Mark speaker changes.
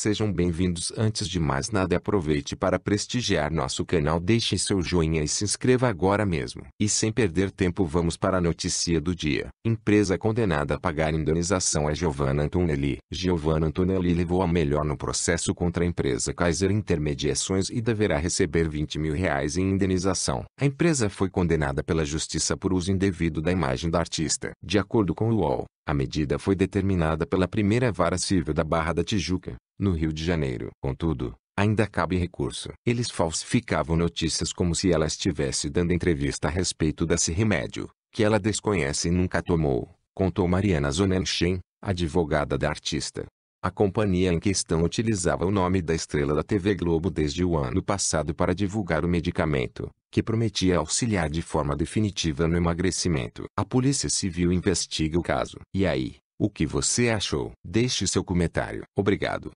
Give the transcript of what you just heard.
Speaker 1: Sejam bem-vindos. Antes de mais nada, aproveite para prestigiar nosso canal, deixe seu joinha e se inscreva agora mesmo. E sem perder tempo, vamos para a notícia do dia. Empresa condenada a pagar indenização a Giovanna Antonelli. Giovanna Antonelli levou a melhor no processo contra a empresa Kaiser Intermediações e deverá receber 20 mil reais em indenização. A empresa foi condenada pela justiça por uso indevido da imagem da artista. De acordo com o UOL, a medida foi determinada pela primeira vara civil da Barra da Tijuca, no Rio de Janeiro. Contudo, ainda cabe recurso. Eles falsificavam notícias como se ela estivesse dando entrevista a respeito desse remédio, que ela desconhece e nunca tomou, contou Mariana Zonenschen, advogada da artista. A companhia em questão utilizava o nome da estrela da TV Globo desde o ano passado para divulgar o medicamento, que prometia auxiliar de forma definitiva no emagrecimento. A Polícia Civil investiga o caso. E aí, o que você achou? Deixe seu comentário. Obrigado.